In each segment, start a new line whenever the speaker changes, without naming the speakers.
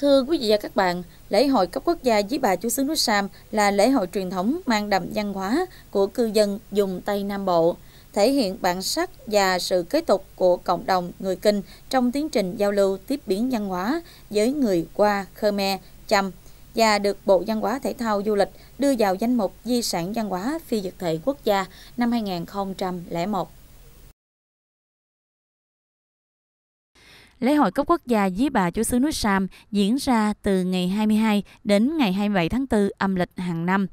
Thưa quý vị và các bạn, lễ hội cấp quốc gia với bà chúa xứ núi Sam là lễ hội truyền thống mang đậm văn hóa của cư dân vùng Tây Nam Bộ, thể hiện bản sắc và sự kế tục của cộng đồng người Kinh trong tiến trình giao lưu tiếp biến văn hóa với người qua Khmer, Chăm và được Bộ Văn hóa Thể thao Du lịch đưa vào danh mục Di sản văn hóa phi vật thể quốc gia năm 2001. Lễ hội cấp quốc gia dí bà chúa xứ núi Sam diễn ra từ ngày 22 đến ngày 27 tháng 4 âm lịch hàng năm.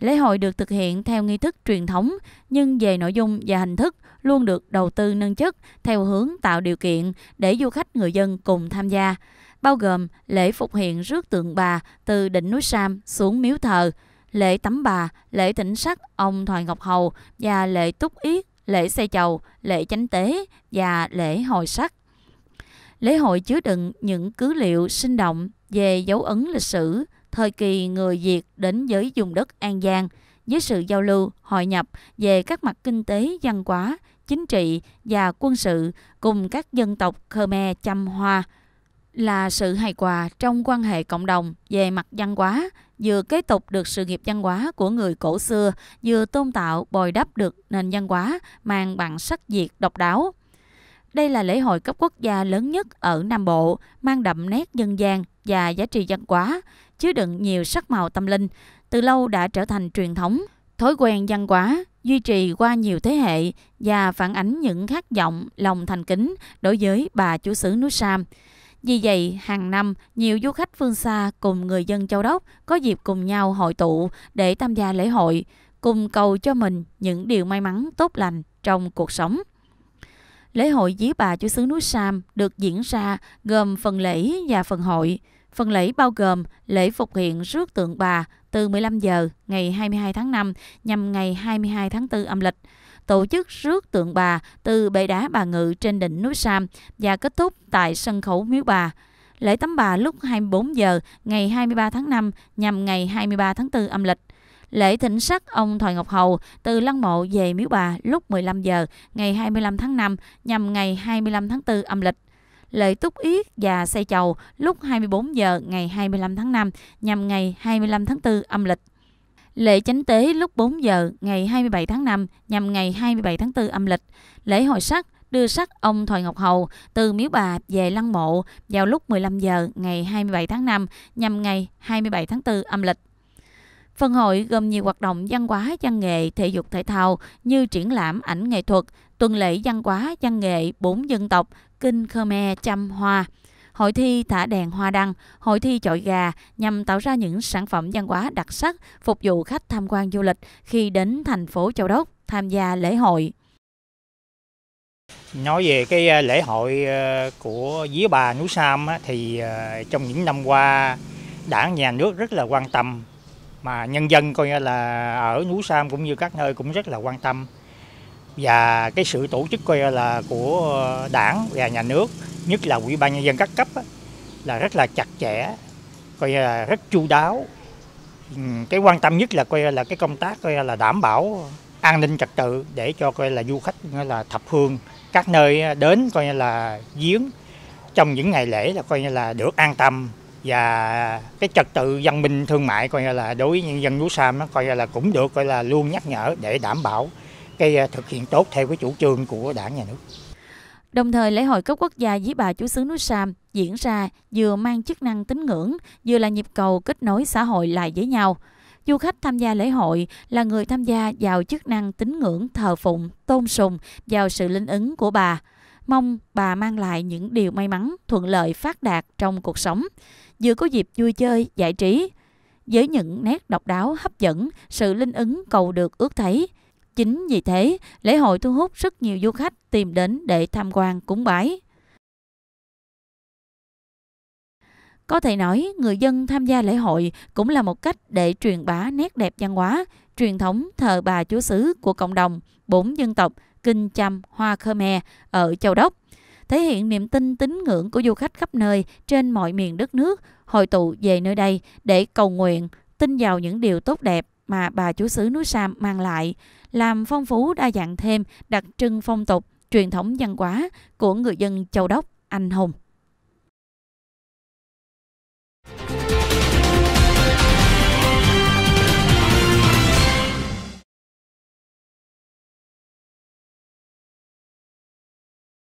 Lễ hội được thực hiện theo nghi thức truyền thống, nhưng về nội dung và hình thức luôn được đầu tư nâng chất theo hướng tạo điều kiện để du khách người dân cùng tham gia, bao gồm lễ phục hiện rước tượng bà từ đỉnh núi Sam xuống miếu thờ, lễ tắm bà, lễ thỉnh sắc ông Thoại Ngọc Hầu và lễ túc yết, lễ xây chầu, lễ chánh tế và lễ hồi sắc. Lễ hội chứa đựng những cứ liệu sinh động về dấu ấn lịch sử thời kỳ người Việt đến giới vùng đất An Giang với sự giao lưu, hội nhập về các mặt kinh tế, văn hóa, chính trị và quân sự cùng các dân tộc Khmer Chăm Hoa là sự hài hòa trong quan hệ cộng đồng về mặt văn hóa, vừa kế tục được sự nghiệp văn hóa của người cổ xưa, vừa tôn tạo bồi đắp được nền văn hóa mang bản sắc Việt độc đáo. Đây là lễ hội cấp quốc gia lớn nhất ở Nam Bộ, mang đậm nét dân gian và giá trị văn hóa, chứa đựng nhiều sắc màu tâm linh, từ lâu đã trở thành truyền thống, thói quen văn hóa duy trì qua nhiều thế hệ và phản ánh những khát vọng lòng thành kính đối với bà chủ xứ núi Sam. Vì vậy, hàng năm, nhiều du khách phương xa cùng người dân châu Đốc có dịp cùng nhau hội tụ để tham gia lễ hội, cùng cầu cho mình những điều may mắn tốt lành trong cuộc sống. Lễ hội Dí Bà Chúa xứ núi Sam được diễn ra gồm phần lễ và phần hội. Phần lễ bao gồm lễ phục hiện rước tượng bà từ 15 giờ ngày 22 tháng 5 nhằm ngày 22 tháng 4 âm lịch, tổ chức rước tượng bà từ bệ đá bà ngự trên đỉnh núi Sam và kết thúc tại sân khấu miếu bà. Lễ tắm bà lúc 24 giờ ngày 23 tháng 5 nhằm ngày 23 tháng 4 âm lịch. Lễ thỉnh sắc ông Thoại Ngọc Hầu từ Lăng Mộ về Miếu Bà lúc 15 giờ ngày 25 tháng 5 nhằm ngày 25 tháng 4 âm lịch. Lễ túc yết và xây chầu lúc 24 giờ ngày 25 tháng 5 nhằm ngày 25 tháng 4 âm lịch. Lễ chánh tế lúc 4 giờ ngày 27 tháng 5 nhằm ngày 27 tháng 4 âm lịch. Lễ hội sắc đưa sắc ông Thoại Ngọc Hầu từ Miếu Bà về Lăng Mộ vào lúc 15 giờ ngày 27 tháng 5 nhằm ngày 27 tháng 4 âm lịch. Phần hội gồm nhiều hoạt động văn hóa, văn nghệ, thể dục thể thao như triển lãm ảnh nghệ thuật, tuần lễ văn hóa, văn nghệ bốn dân tộc, kinh Khmer Chăm Hoa, hội thi thả đèn hoa đăng, hội thi chọi gà nhằm tạo ra những sản phẩm văn hóa đặc sắc phục vụ khách tham quan du lịch khi đến thành phố Châu Đốc tham gia lễ hội.
Nói về cái à, lễ hội à, của Día Bà Núi Sam thì à, trong những năm qua, đảng nhà nước rất là quan tâm mà nhân dân coi như là ở núi Sam cũng như các nơi cũng rất là quan tâm và cái sự tổ chức coi là của đảng và nhà nước nhất là ủy ban nhân dân các cấp là rất là chặt chẽ coi như là rất chu đáo ừ, cái quan tâm nhất là coi là cái công tác coi là đảm bảo an ninh trật tự để cho coi là du khách coi là thập hương các nơi đến coi như là giếng trong những ngày lễ là coi như là được an tâm và cái trật tự văn minh thương mại coi như là đối với nhân dân núi Sam nó coi như là cũng được coi là luôn nhắc nhở để đảm bảo cái ờ, thực hiện tốt theo cái chủ trương của đảng nhà nước.
Đồng thời lễ hội cấp quốc gia với bà chú xứ núi Sam diễn ra vừa mang chức năng tín ngưỡng, vừa là nhịp cầu kết nối xã hội lại với nhau. Du khách tham gia lễ hội là người tham gia vào chức năng tín ngưỡng thờ phụng, tôn sùng vào sự linh ứng của bà. Mong bà mang lại những điều may mắn, thuận lợi phát đạt trong cuộc sống, vừa có dịp vui chơi, giải trí, với những nét độc đáo hấp dẫn, sự linh ứng cầu được ước thấy. Chính vì thế, lễ hội thu hút rất nhiều du khách tìm đến để tham quan cúng bái. Có thể nói, người dân tham gia lễ hội cũng là một cách để truyền bá nét đẹp văn hóa, truyền thống thờ bà chúa xứ của cộng đồng, bốn dân tộc kinh chăm hoa Khmer ở Châu Đốc, thể hiện niềm tin tín ngưỡng của du khách khắp nơi trên mọi miền đất nước hội tụ về nơi đây để cầu nguyện, tin vào những điều tốt đẹp mà bà chúa xứ núi Sam mang lại, làm phong phú đa dạng thêm đặc trưng phong tục, truyền thống văn hóa của người dân Châu Đốc anh hùng.